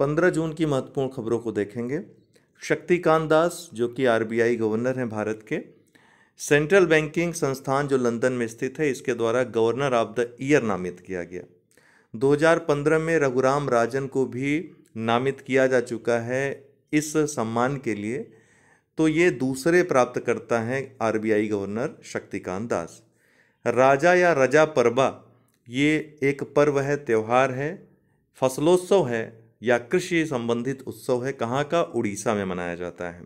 15 जून की महत्वपूर्ण खबरों को देखेंगे शक्तिकांत दास जो कि आरबीआई गवर्नर हैं भारत के सेंट्रल बैंकिंग संस्थान जो लंदन में स्थित है इसके द्वारा गवर्नर ऑफ द ईयर नामित किया गया 2015 में रघुराम राजन को भी नामित किया जा चुका है इस सम्मान के लिए तो ये दूसरे प्राप्तकर्ता हैं आरबीआई गवर्नर शक्तिकांत दास राजा या रजा परबा ये एक पर्व है त्यौहार है फसलोत्सव है या कृषि संबंधित उत्सव है कहाँ का उड़ीसा में मनाया जाता है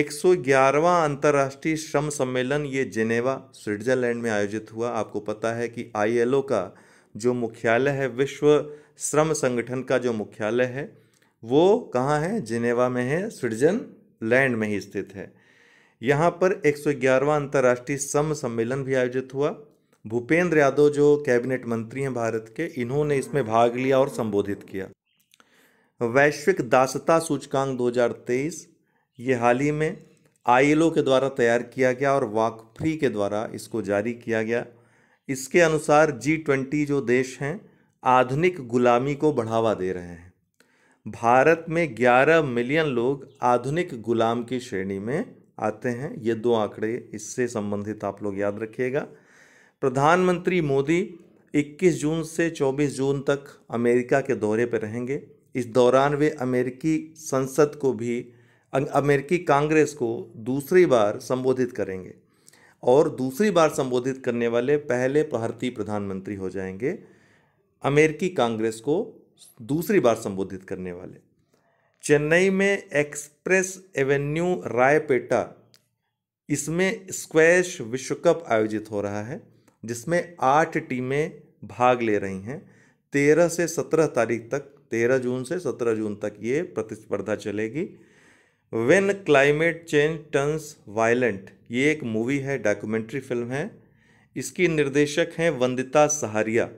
111वां अंतर्राष्ट्रीय श्रम सम्मेलन ये जेनेवा स्विट्जरलैंड में आयोजित हुआ आपको पता है कि आईएलओ का जो मुख्यालय है विश्व श्रम संगठन का जो मुख्यालय है वो कहाँ है जिनेवा में है स्विट्जरलैंड में ही स्थित है यहाँ पर 111वां अंतर्राष्ट्रीय श्रम सम्मेलन भी आयोजित हुआ भूपेंद्र यादव जो कैबिनेट मंत्री हैं भारत के इन्होंने इसमें भाग लिया और संबोधित किया वैश्विक दासता सूचकांक 2023 ये हाल ही में आईएलओ के द्वारा तैयार किया गया और वाकफ्री के द्वारा इसको जारी किया गया इसके अनुसार जी ट्वेंटी जो देश हैं आधुनिक गुलामी को बढ़ावा दे रहे हैं भारत में 11 मिलियन लोग आधुनिक गुलाम की श्रेणी में आते हैं ये दो आंकड़े इससे संबंधित आप लोग याद रखिएगा प्रधानमंत्री मोदी 21 जून से 24 जून तक अमेरिका के दौरे पर रहेंगे इस दौरान वे अमेरिकी संसद को भी अं, अमेरिकी कांग्रेस को दूसरी बार संबोधित करेंगे और दूसरी बार संबोधित करने वाले पहले भारतीय प्रधानमंत्री हो जाएंगे अमेरिकी कांग्रेस को दूसरी बार संबोधित करने वाले चेन्नई में एक्सप्रेस एवेन्यू रायपेटा इसमें स्क्वैश विश्व कप आयोजित हो रहा है जिसमें आठ टीमें भाग ले रही हैं तेरह से सत्रह तारीख तक तेरह जून से सत्रह जून तक ये प्रतिस्पर्धा चलेगी when climate change turns violent ये एक मूवी है डॉक्यूमेंट्री फिल्म है इसकी निर्देशक हैं वंदिता सहारिया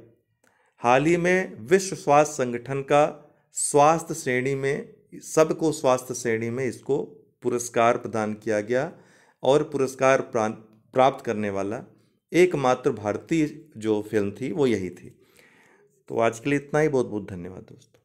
हाल ही में विश्व स्वास्थ्य संगठन का स्वास्थ्य श्रेणी में सबको स्वास्थ्य श्रेणी में इसको पुरस्कार प्रदान किया गया और पुरस्कार प्राप्त करने वाला एकमात्र भारतीय जो फिल्म थी वो यही थी तो आज के लिए इतना ही बहुत बहुत धन्यवाद दोस्तों